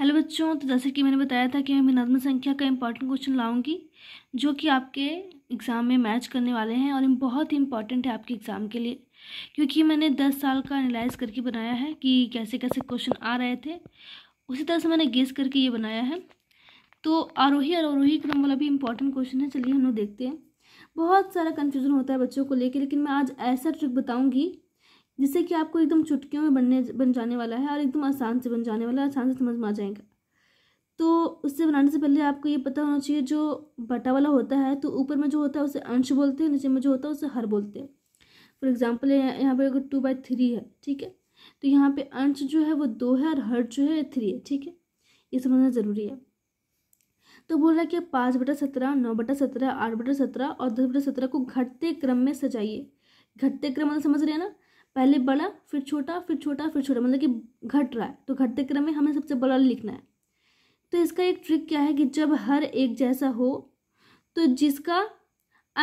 hello बच्चों तो जैसे कि मैंने बताया था कि मैं भिन्नात्मक संख्या का इम्पॉर्टेंट क्वेश्चन लाऊंगी जो कि आपके एग्ज़ाम में मैच करने वाले हैं और बहुत ही इम्पॉर्टेंट है आपके एग्ज़ाम के लिए क्योंकि मैंने दस साल का एनालाइज करके बनाया है कि कैसे कैसे क्वेश्चन आ रहे थे उसी तरह से मैंने गेस करके ये बनाया है तो आरोही और आरोही क्रम वाला भी इंपॉर्टेंट क्वेश्चन है चलिए हम लोग देखते हैं बहुत सारा कन्फ्यूज़न होता है बच्चों को लेकर लेकिन मैं आज ऐसा ट्रिक बताऊँगी जिससे कि आपको एकदम चुटकियों में बनने बन जाने वाला है और एकदम आसान से बन जाने वाला है आसान से समझ में आ जाएगा तो उससे बनाने से पहले आपको ये पता होना चाहिए जो बटा वाला होता है तो ऊपर में जो होता है उसे अंश बोलते हैं नीचे में जो होता है उसे हर बोलते हैं फॉर एग्जाम्पल यहाँ पर अगर टू बाई थ्री है ठीक है तो यहाँ पे अंश जो है वो दो है और हर जो है थ्री है ठीक है ये समझना ज़रूरी है तो बोल रहा है कि पाँच बटा सत्रह नौ बटा सत्रह आठ बटा सत्रह और दस बटा सत्रह को घटते क्रम में सजाइए घटते क्रम मतलब समझ रहे हैं ना पहले बड़ा फिर छोटा फिर छोटा फिर छोटा मतलब कि घट रहा है तो घटते क्रम में हमें सबसे बड़ा लिखना है तो इसका एक ट्रिक क्या है कि जब हर एक जैसा हो तो जिसका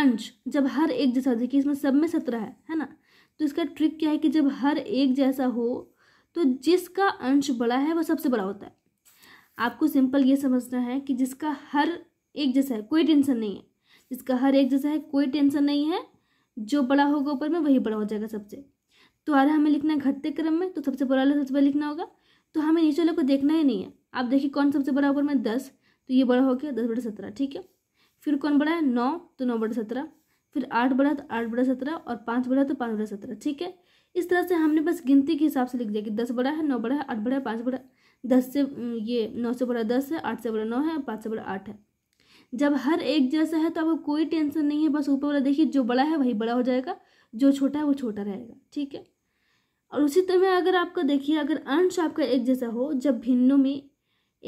अंश जब हर एक जैसा देखिए इसमें सब में सत्रह है है ना तो इसका ट्रिक क्या है कि जब हर एक जैसा हो तो जिसका अंश बड़ा है वह सबसे बड़ा होता है आपको सिंपल ये समझना है कि जिसका हर एक जैसा है कोई टेंशन नहीं है जिसका हर एक जैसा है कोई टेंशन नहीं है जो बड़ा होगा ऊपर में वही बड़ा हो जाएगा सबसे तो आ रहा हमें लिखना है घटते क्रम में तो सबसे बड़ा वाला सबसे पहले लिखना होगा तो हमें नीचे वाले को देखना ही नहीं है आप देखिए कौन सबसे बड़ा ऊपर में दस तो ये बड़ा हो गया दस बटे सत्रह ठीक है फिर कौन बड़ा है नौ तो नौ बटे सत्रह फिर आठ बढ़ा तो आठ बड़ा सत्रह और पाँच बढ़ा तो पाँच बड़ा सत्रह ठीक है इस तरह से हमने बस गिनती के हिसाब से लिख दिया कि दस बड़ा है नौ बड़ा है आठ बड़ा है पाँच बड़ा दस से ये नौ से बड़ा दस है आठ से बड़ा नौ है और पाँच से बड़ा आठ है जब हर एक जैसा है तो आपको कोई टेंशन नहीं है बस ऊपर वाला देखिए जो बड़ा है वही बड़ा हो जाएगा जो छोटा है वो छोटा रहेगा ठीक है और उसी तरह अगर आपका देखिए अगर अंश आपका एक जैसा हो जब भिन्नों में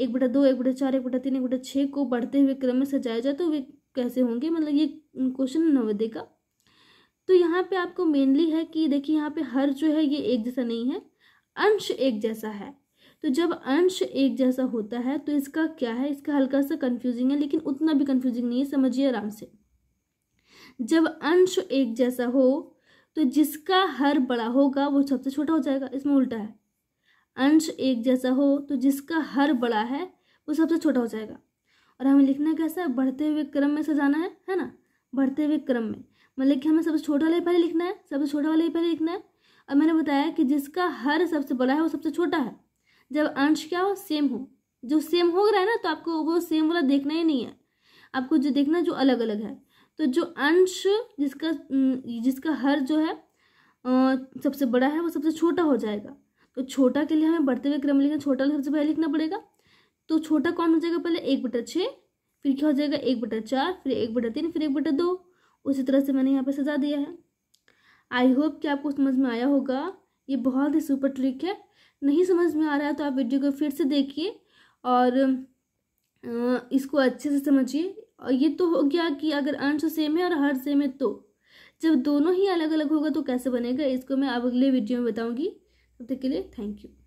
एक बटा दो एक बटा चार एक बटा तीन एक बटा छः को बढ़ते हुए क्रम में सजाया जाए तो वे कैसे होंगे मतलब ये क्वेश्चन नवदे का तो यहाँ पे आपको मेनली है कि देखिए यहाँ पे हर जो है ये एक जैसा नहीं है अंश एक जैसा है तो जब अंश एक जैसा होता है तो इसका क्या है इसका हल्का सा कन्फ्यूजिंग है लेकिन उतना भी कन्फ्यूजिंग नहीं है समझिए आराम से जब अंश एक जैसा हो तो जिसका हर बड़ा होगा वो सबसे छोटा हो जाएगा इसमें उल्टा है अंश एक जैसा हो तो जिसका हर बड़ा है वो सबसे छोटा हो जाएगा और हमें लिखना कैसा है बढ़ते हुए क्रम में सजाना है है ना बढ़ते हुए क्रम में मतलब कि हमें सबसे छोटा वाला पहले लिखना है सबसे छोटा वाला पहले लिखना है और मैंने बताया कि जिसका हर सबसे बड़ा है वो सबसे छोटा है जब अंश क्या हो सेम हो जो सेम हो रहा है ना तो आपको वो सेम वाला देखना ही नहीं है आपको जो देखना जो अलग अलग है तो जो अंश जिसका जिसका हर जो है सबसे बड़ा है वो सबसे छोटा हो जाएगा तो छोटा के लिए हमें बढ़ते हुए क्रम लिखना छोटा सबसे पहले लिखना पड़ेगा तो छोटा कौन हो जाएगा पहले एक बटा छः फिर क्या हो जाएगा एक बटा चार फिर एक बटा तीन फिर एक बटा दो उसी तरह से मैंने यहाँ पर सजा दिया है आई होप कि आपको समझ में आया होगा ये बहुत ही सुपर ट्रिक है नहीं समझ में आ रहा है तो आप वीडियो को फिर से देखिए और इसको अच्छे से समझिए और ये तो हो गया कि अगर अंश सेम है और हर सेम है तो जब दोनों ही अलग अलग होगा तो कैसे बनेगा इसको मैं अब अगले वीडियो में बताऊंगी तब तक के लिए थैंक यू